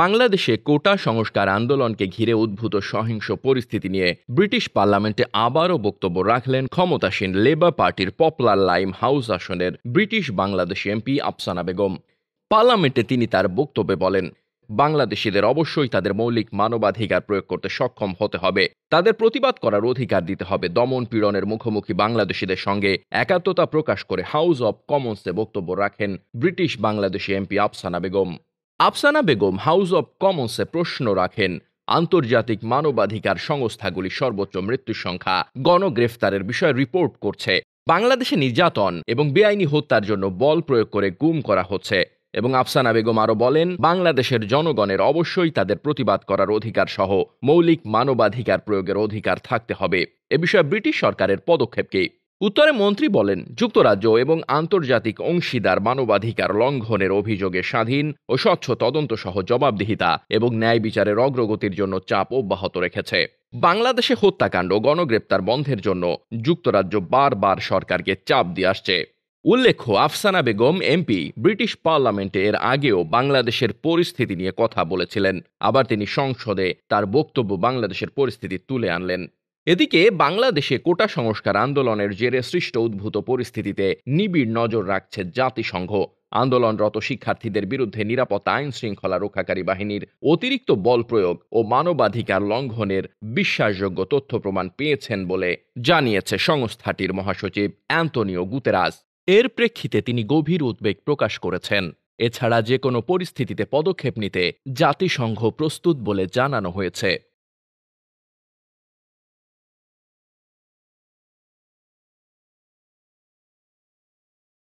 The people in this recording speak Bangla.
বাংলাদেশে কোটা সংস্কার আন্দোলনকে ঘিরে উদ্ভূত সহিংস পরিস্থিতি নিয়ে ব্রিটিশ পার্লামেন্টে আবারও বক্তব্য রাখলেন ক্ষমতাসীন লেবার পার্টির পপলার লাইম হাউস আসনের ব্রিটিশ বাংলাদেশ এমপি আফসানা বেগম পার্লামেন্টে তিনি তার বক্তব্যে বলেন বাংলাদেশিদের অবশ্যই তাদের মৌলিক মানবাধিকার প্রয়োগ করতে সক্ষম হতে হবে তাদের প্রতিবাদ করার অধিকার দিতে হবে দমন পীড়নের মুখোমুখি বাংলাদেশিদের সঙ্গে একাত্মতা প্রকাশ করে হাউস অব কমন্সে বক্তব্য রাখেন British Bangladeshi MP Afsana Begum Afsana Begum house of কমন্সে প্রশ্ন রাখেন আন্তর্জাতিক মানবাধিকার সংস্থাগুলি সর্বোচ্চ মৃত্যু সংখ্যা গণগ্রেফতারের বিষয়ে রিপোর্ট করছে বাংলাদেশে নির্যাতন এবং বেআইনি হত্যার জন্য বল প্রয়োগ করে গুম করা হচ্ছে এবং আফসানা বেগম আরও বলেন বাংলাদেশের জনগণের অবশ্যই তাদের প্রতিবাদ করার অধিকার সহ মৌলিক মানবাধিকার প্রয়োগের অধিকার থাকতে হবে এ বিষয়ে ব্রিটিশ সরকারের পদক্ষেপকে উত্তরে মন্ত্রী বলেন যুক্তরাজ্য এবং আন্তর্জাতিক অংশীদার মানবাধিকার লঙ্ঘনের অভিযোগে স্বাধীন ও স্বচ্ছ তদন্ত সহ জবাবদিহিতা এবং ন্যায় বিচারের অগ্রগতির জন্য চাপ অব্যাহত রেখেছে বাংলাদেশে হত্যাকাণ্ড গণগ্রেপ্তার বন্ধের জন্য যুক্তরাজ্য বারবার সরকারকে চাপ দিয়ে আসছে উল্লেখ্য আফসানা বেগম এমপি ব্রিটিশ পার্লামেন্টে এর আগেও বাংলাদেশের পরিস্থিতি নিয়ে কথা বলেছিলেন আবার তিনি সংসদে তার বক্তব্য বাংলাদেশের পরিস্থিতি তুলে আনলেন এদিকে বাংলাদেশে কোটা সংস্কার আন্দোলনের জেরে সৃষ্ট উদ্ভূত পরিস্থিতিতে নিবিড় নজর রাখছে জাতিসংঘ আন্দোলনরত শিক্ষার্থীদের বিরুদ্ধে নিরাপত্তা আইন শৃঙ্খলা রক্ষাকারী বাহিনীর অতিরিক্ত বল প্রয়োগ ও মানবাধিকার লঙ্ঘনের বিশ্বাসযোগ্য তথ্য প্রমাণ পেয়েছেন বলে জানিয়েছে সংস্থাটির মহাসচিব অ্যান্তনিও গুতেরাজ এর প্রেক্ষিতে তিনি গভীর উদ্বেগ প্রকাশ করেছেন এছাড়া যে কোনো পরিস্থিতিতে পদক্ষেপ নিতে জাতিসংঘ প্রস্তুত বলে জানানো হয়েছে